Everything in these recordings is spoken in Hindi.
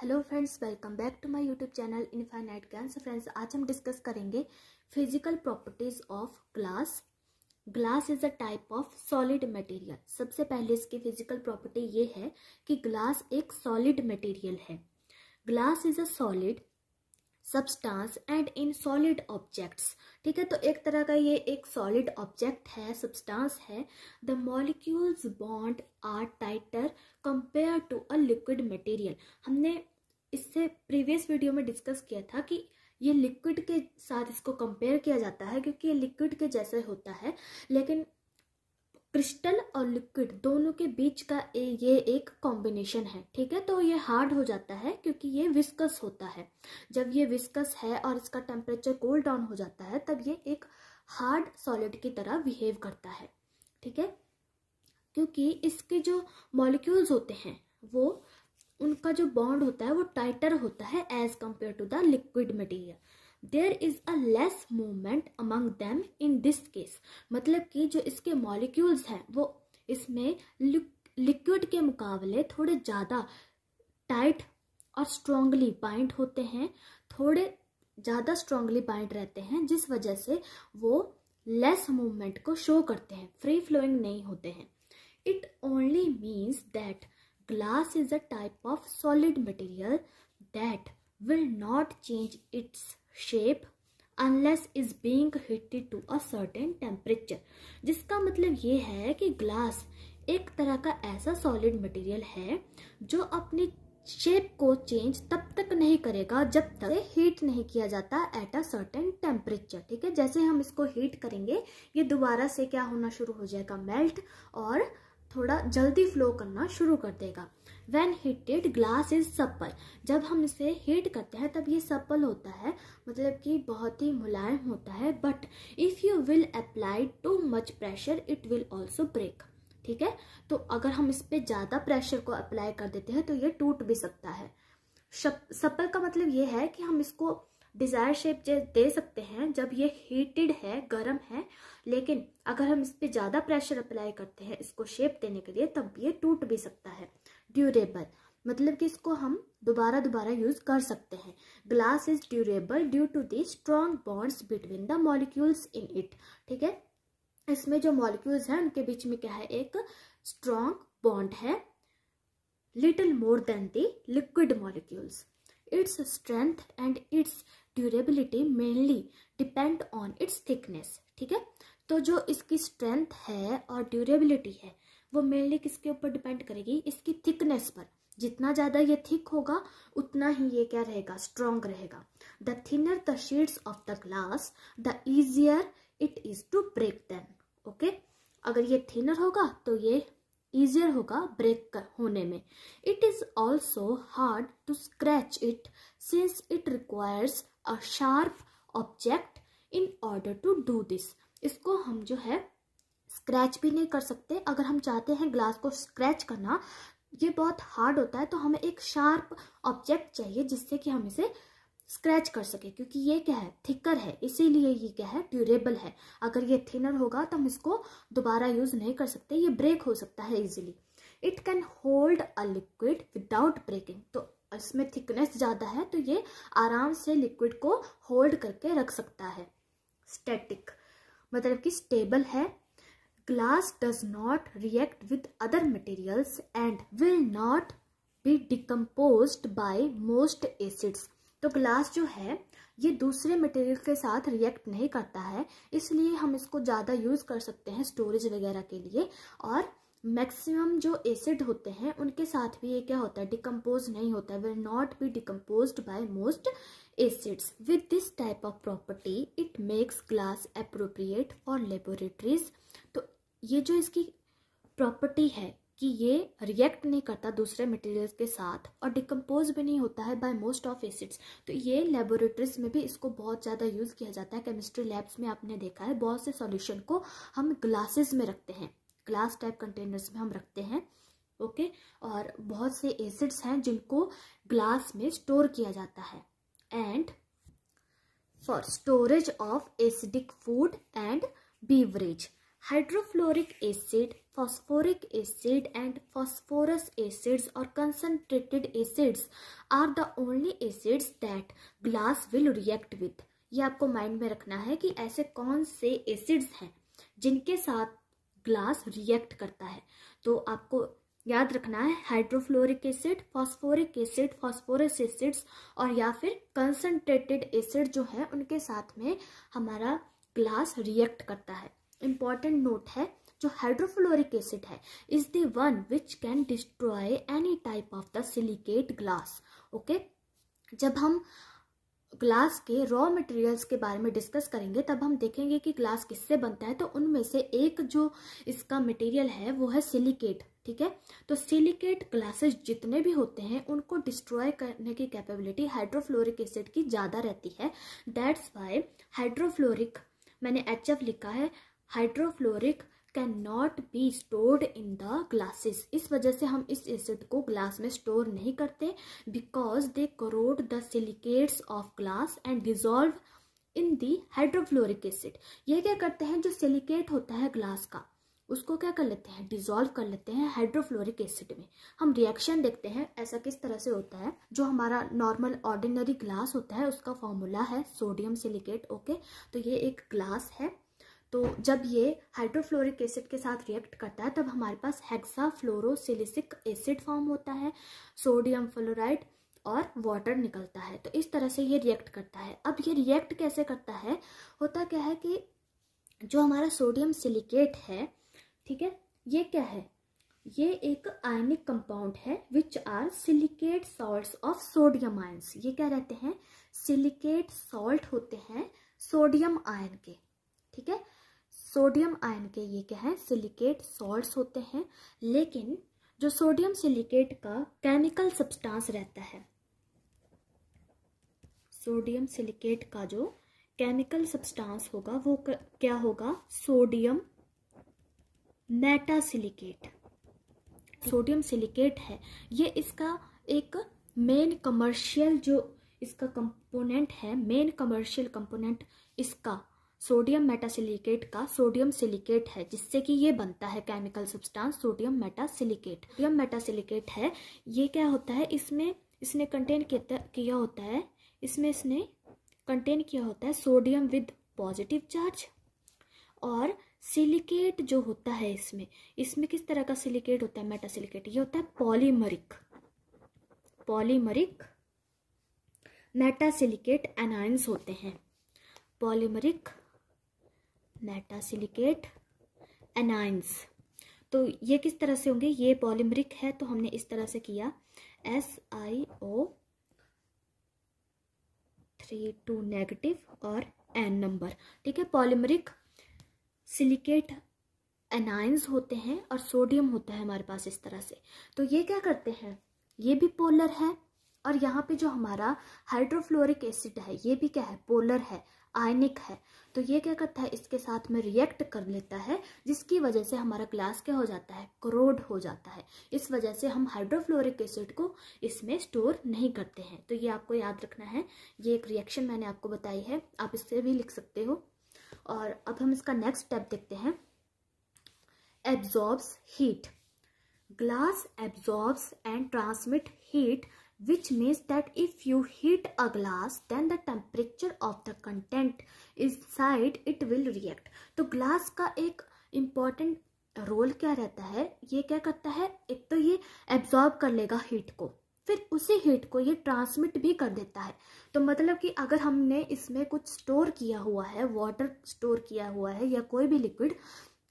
Hello friends welcome back to my YouTube channel infinite Gyan friends आज हम डिस्कस करेंगे physical properties of glass glass is a type of solid material सबसे पहले इसकी फिजिकल प्रॉपर्टी ये है कि ग्लास एक सॉलिड मटेरियल है glass is a solid substance and in solid objects ठीक है तो एक तरह का ये एक सॉलिड ऑब्जेक्ट है सब्सटेंस है the molecules bond are tighter compare to a liquid material हमने इससे प्रीवियस वीडियो में डिस्कस किया था कि ये लिक्विड के साथ इसको कंपेयर किया जाता है क्योंकि ये लिक्विड के जैसे होता है लेकिन क्रिस्टल और लिक्विड दोनों के बीच का ए, ये एक कॉम्बिनेशन है ठीक है तो ये हार्ड हो जाता है क्योंकि ये विस्कस होता है जब ये विस्कस है और इसका टेम्परेचर कोल्ड डाउन हो जाता है तब ये एक हार्ड सॉलिड की तरह बिहेव करता है ठीक है क्योंकि इसके जो मॉलिक्यूल्स होते हैं वो उनका जो बॉन्ड होता है वो टाइटर होता है as compare to the liquid material there is a less movement among them in this case मतलब कि जो इसके मॉलिक्यूल्स हैं वो इसमें लिक्विड के मुकाबले थोड़े ज़्यादा टाइट और स्ट्रोंगली बाइंड होते हैं थोड़े ज़्यादा स्ट्रांगली बाइंड रहते हैं जिस वजह से वो लेस मूवमेंट को शो करते हैं फ्री फ्लोइंग नहीं होते हैं it only means that glass is a type of solid material that will not change its shape unless is being heated to a certain temperature जिसका मतलब ये है कि ग्लास एक तरह का ऐसा सॉलिड मटेरियल है जो अपनी शेप को चेंज तब तक नहीं करेगा जब तक हीट नहीं किया जाता एट अ सर्टेन टेम्परेचर ठीक है जैसे हम इसको हीट करेंगे ये दोबारा से क्या होना शुरू हो जाएगा मेल्ट और थोड़ा जल्दी फ्लो करना शुरू कर देगा when heated glass is supple जब हम इसे हीट करते हैं तब ये सप्पल होता है मतलब कि बहुत ही मुलायम होता है but if you will apply too much pressure it will also break ठीक है तो अगर हम इस पर ज़्यादा प्रेशर को अप्लाई कर देते हैं तो ये टूट भी सकता है सप्पल का मतलब ये है कि हम इसको डिज़ायर शेप दे सकते हैं जब ये हीटेड है गर्म है लेकिन अगर हम इस पर ज़्यादा प्रेशर अप्लाई करते हैं इसको शेप देने के लिए तब ये टूट भी सकता है ड्यूरेबल मतलब कि इसको हम दोबारा दोबारा यूज कर सकते हैं glass is durable due to the strong bonds between the molecules in it ठीक है इसमें जो मॉलिक्यूल्स हैं उनके बीच में क्या है एक स्ट्रॉन्ग बॉन्ड है little more than the liquid molecules its strength and its durability mainly depend on its thickness ठीक है तो जो इसकी स्ट्रेंथ है और ड्यूरेबिलिटी है वो मेनली किसके ऊपर डिपेंड करेगी इसकी थिकनेस पर जितना ज़्यादा ये थिक होगा उतना ही ये क्या रहेगा स्ट्रॉन्ग रहेगा the thinner the sheets of the glass the easier it is to break then okay अगर ये थिनर होगा तो ये ईजियर होगा ब्रेक कर होने में it is also hard to scratch it since it requires a sharp object in order to do this इसको हम जो है स्क्रैच भी नहीं कर सकते अगर हम चाहते हैं ग्लास को स्क्रैच करना ये बहुत हार्ड होता है तो हमें एक शार्प ऑब्जेक्ट चाहिए जिससे कि हम इसे स्क्रैच कर सके क्योंकि ये क्या है थिकर है इसीलिए ये क्या है ड्यूरेबल है अगर ये थिनर होगा तो हम इसको दोबारा यूज़ नहीं कर सकते ये ब्रेक हो सकता है easily it can hold a liquid without breaking तो इसमें थिकनेस ज़्यादा है तो ये आराम से लिक्विड को होल्ड करके रख सकता है स्टेटिक मतलब कि स्टेबल है Glass does not react with other materials and will not be decomposed by most acids. तो ग्लास जो है ये दूसरे मटेरियल के साथ रिएक्ट नहीं करता है इसलिए हम इसको ज़्यादा यूज़ कर सकते हैं स्टोरेज वगैरह के लिए और मैक्सिमम जो एसिड होते हैं उनके साथ भी ये क्या होता है डिकम्पोज नहीं होता है will not be decompose by most acids with this type of property it makes glass appropriate for laboratories तो ये जो इसकी प्रॉपर्टी है कि ये रिएक्ट नहीं करता दूसरे मटेरियल्स के साथ और डिकम्पोज भी नहीं होता है बाय मोस्ट ऑफ एसिड्स तो ये लेबोरेटरीज में भी इसको बहुत ज़्यादा यूज़ किया जाता है केमिस्ट्री लैब्स में आपने देखा है बहुत से सॉल्यूशन को हम ग्लासेस में रखते हैं ग्लास टाइप कंटेनर्स में हम रखते हैं ओके और बहुत से एसिड्स हैं जिनको ग्लास में स्टोर किया जाता है and for storage of acidic food and beverage Hydrofluoric acid, phosphoric acid and phosphorus acids or concentrated acids are the only acids that glass will react with. ये आपको माइंड में रखना है कि ऐसे कौन से एसिड्स हैं जिनके साथ ग्लास रिएक्ट करता है तो आपको याद रखना है hydrofluoric acid phosphoric acid phosphorus acids और या फिर कंसनट्रेटेड एसिड जो है उनके साथ में हमारा ग्लास रिएक्ट करता है इम्पॉर्टेंट नोट है जो हाइड्रोफ्लोरिक एसिड है is the one which can destroy any type of the silicate glass okay जब हम ग्लास के रॉ मटेरियल्स के बारे में डिस्कस करेंगे तब हम देखेंगे कि ग्लास किससे बनता है तो उनमें से एक जो इसका मटेरियल है वो है सिलिकेट ठीक है तो सिलिकेट ग्लासेस जितने भी होते हैं उनको डिस्ट्रॉय करने की कैपेबिलिटी हाइड्रोफ्लोरिक एसिड की ज़्यादा रहती है डैट्स वाई हाइड्रोफ्लोरिक मैंने एच लिखा है hydrofluoric can not be stored in the glasses इस वजह से हम इस एसिड को ग्लास में स्टोर नहीं करते because they corrode the silicates of glass and dissolve in the hydrofluoric acid यह क्या करते हैं जो सिलिकेट होता है ग्लास का उसको क्या कर लेते हैं डिजोल्व कर लेते हैं हाइड्रोफ्लोरिक एसिड में हम रिएक्शन देखते हैं ऐसा किस तरह से होता है जो हमारा नॉर्मल ऑर्डिनरी ग्लास होता है उसका फॉर्मूला है सोडियम सिलिकेट ओके तो ये एक ग्लास है तो जब ये हाइड्रोफ्लोरिक एसिड के साथ रिएक्ट करता है तब हमारे पास हेक्साफ्लोरोसिलिसिक एसिड फॉर्म होता है सोडियम फ्लोराइड और वाटर निकलता है तो इस तरह से ये रिएक्ट करता है अब ये रिएक्ट कैसे करता है होता क्या है कि जो हमारा सोडियम सिलिकेट है ठीक है ये क्या है ये एक आयनिक कंपाउंड है which are silicate salt of sodium ions ये क्या रहते हैं सिलिकेट सॉल्ट होते हैं सोडियम आयन के ठीक है सोडियम आयन के ये क्या है सिलिकेट सॉल्ट्स होते हैं लेकिन जो सोडियम सिलिकेट का केमिकल सब्सटेंस रहता है सोडियम सिलिकेट का जो केमिकल सब्सटेंस होगा वो क्या होगा सोडियम मेटासिलिकेट सोडियम सिलिकेट है ये इसका एक मेन कमर्शियल जो इसका कंपोनेंट है मेन कमर्शियल कंपोनेंट इसका सोडियम मेटासिलिकेट का सोडियम सिलिकेट है जिससे कि ये बनता है chemical substance sodium metasilicate sodium metasilicate है ये क्या होता है इसमें इसने कंटेन किया होता है इसमें इसने कंटेन किया होता है सोडियम विद पॉजिटिव चार्ज और सिलिकेट जो होता है इसमें इसमें किस तरह का सिलिकेट होता है मेटासिलिकेट ये होता है पॉलीमरिक पॉलीमरिक मेटासिलिकेट एनाइंस होते हैं पॉलीमरिक मेटासिलिकेट एनाइंस तो ये किस तरह से होंगे ये पॉलीमरिक है तो हमने इस तरह से किया S I O three two negative और एन नंबर ठीक है पॉलीमरिक सिलिकेट एनाइंस होते हैं और सोडियम होता है हमारे पास इस तरह से तो ये क्या करते हैं ये भी पोलर है और यहाँ पे जो हमारा हाइड्रोफ्लोरिक एसिड है ये भी क्या है पोलर है आयनिक है तो ये क्या करता है इसके साथ में रिएक्ट कर लेता है जिसकी वजह से हमारा ग्लास क्या हो जाता है क्रोड हो जाता है इस वजह से हम हाइड्रोफ्लोरिक एसिड को इसमें स्टोर नहीं करते हैं तो ये आपको याद रखना है ये एक रिएक्शन मैंने आपको बताई है आप इससे भी लिख सकते हो और अब हम इसका नेक्स्ट स्टेप देखते हैं absorbs heat glass absorbs and transmit heat which means that if you heat a glass then the temperature of the content inside it will react तो glass ka ek important role क्या रहता है ये क्या करता है एक तो ये एब्जॉर्ब कर लेगा हीट को फिर उसी हीट को ये ट्रांसमिट भी कर देता है तो मतलब कि अगर हमने इसमें कुछ स्टोर किया हुआ है वाटर स्टोर किया हुआ है या कोई भी लिक्विड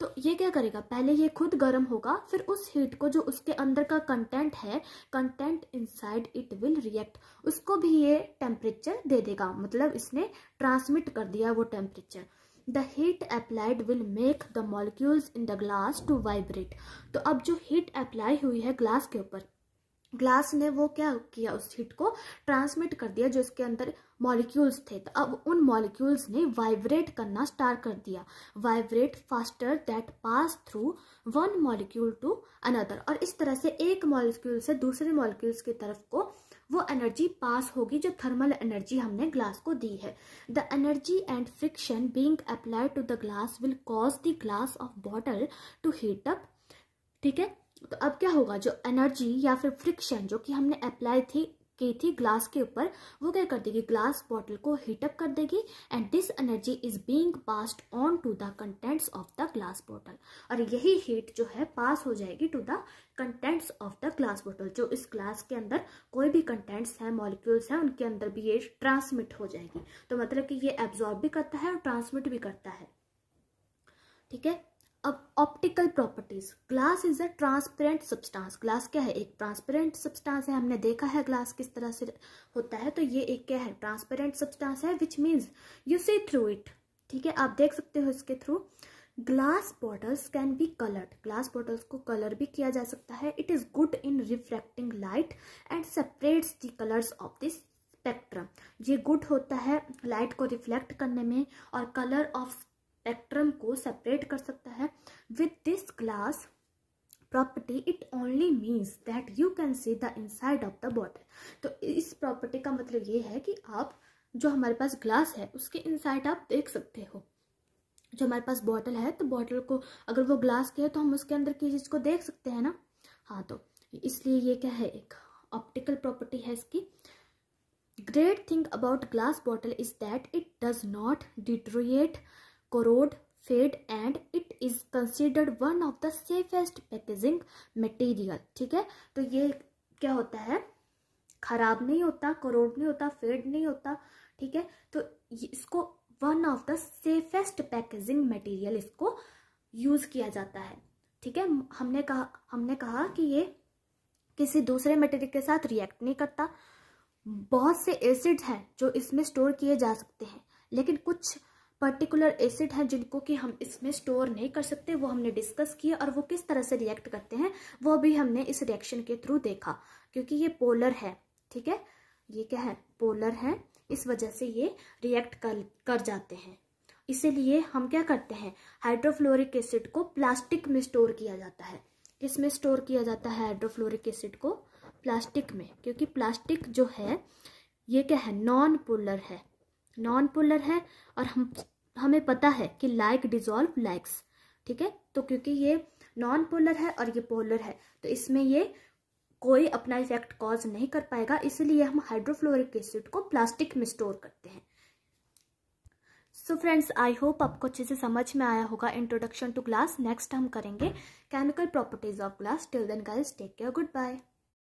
तो ये क्या करेगा पहले ये खुद गर्म होगा फिर उस हीट को जो उसके अंदर का कंटेंट है content inside it will react उसको भी ये टेम्परेचर दे देगा मतलब इसने ट्रांसमिट कर दिया वो temperature the heat applied will make the molecules in the glass to vibrate तो अब जो हीट अप्लाई हुई है ग्लास के ऊपर ग्लास ने वो क्या किया उस हीट को ट्रांसमिट कर दिया जो इसके अंदर मॉलिक्यूल्स थे तो अब उन मॉलिक्यूल्स ने वाइब्रेट करना स्टार्ट कर दिया vibrate faster that pass through one molecule to another और इस तरह से एक मॉलिक्यूल से दूसरे मॉलिक्यूल्स की तरफ को वो एनर्जी पास होगी जो थर्मल एनर्जी हमने ग्लास को दी है the energy and friction being applied to the glass will cause the glass of bottle to heat up ठीक है तो अब क्या होगा जो एनर्जी या फिर फ्रिक्शन जो कि हमने अप्लाई थी की थी ग्लास के ऊपर वो क्या कर देगी ग्लास बॉटल को हीटअप कर देगी and this energy is being passed on to the contents of the glass bottle और यही हीट जो है पास हो जाएगी to the contents of the glass bottle जो इस ग्लास के अंदर कोई भी कंटेंट्स हैं मॉलिक्यूल्स हैं उनके अंदर भी ये ट्रांसमिट हो जाएगी तो मतलब कि ये एब्जॉर्ब भी करता है और ट्रांसमिट भी करता है ठीक है अब optical properties glass is a transparent substance glass क्या है एक ट्रांसपेरेंट सब्सटेंस है हमने देखा है ग्लास किस तरह से होता है तो ये एक क्या है ट्रांसपेरेंट सब्सटेंस है which means you see through it ठीक है आप देख सकते हो इसके थ्रू glass bottles can be coloured glass bottles को कलर भी किया जा सकता है it is good in reflecting light and separates the colours of this spectrum ये गुड होता है लाइट को रिफ्लेक्ट करने में और कलर ऑफ स्पेक्ट्रम को सेपरेट कर सकता है with this glass property it only means that you can see the inside of the bottle तो इस प्रॉपर्टी का मतलब ये है कि आप जो हमारे पास ग्लास है उसके इनसाइड आप देख सकते हो जो हमारे पास बॉटल है तो बॉटल को अगर वो ग्लास के है तो हम उसके अंदर की चीज़ को देख सकते हैं ना हाँ तो इसलिए ये क्या है एक ऑप्टिकल प्रॉपर्टी है इसकी great thing about glass bottle is that it does not deteriorate corrode fade and it is considered one of the safest packaging material ठीक है तो ये क्या होता है खराब नहीं होता करोड नहीं होता फेड नहीं होता ठीक है तो इसको one of the safest packaging material इसको यूज़ किया जाता है ठीक है हमने कहा हमने कहा कि ये किसी दूसरे मटेरियल के साथ रिएक्ट नहीं करता बहुत से एसिड्स हैं जो इसमें स्टोर किए जा सकते हैं लेकिन कुछ पर्टिकुलर एसिड हैं जिनको कि हम इसमें स्टोर नहीं कर सकते वो हमने डिस्कस किया और वो किस तरह से रिएक्ट करते हैं वो भी हमने इस रिएक्शन के थ्रू देखा क्योंकि ये पोलर है ठीक है ये क्या है पोलर है इस वजह से ये रिएक्ट कर कर जाते हैं इसीलिए हम क्या करते हैं हाइड्रोफ्लोरिक एसिड को प्लास्टिक में स्टोर किया जाता है किसमें स्टोर किया जाता है हाइड्रोफ्लोरिक एसिड को प्लास्टिक में क्योंकि प्लास्टिक जो है ये क्या है नॉन पोलर है नॉन पोलर है और हम हमें पता है कि लाइक डिजोल्व लाइक्स ठीक है तो क्योंकि ये नॉन पोलर है और ये पोलर है तो इसमें ये कोई अपना इफेक्ट कॉज नहीं कर पाएगा इसलिए हम हाइड्रोफ्लोरिक एसिड को प्लास्टिक में स्टोर करते हैं सो फ्रेंड्स आई होप आपको अच्छे से समझ में आया होगा इंट्रोडक्शन टू ग्लास नेक्स्ट हम करेंगे chemical properties of glass till then guys take care good bye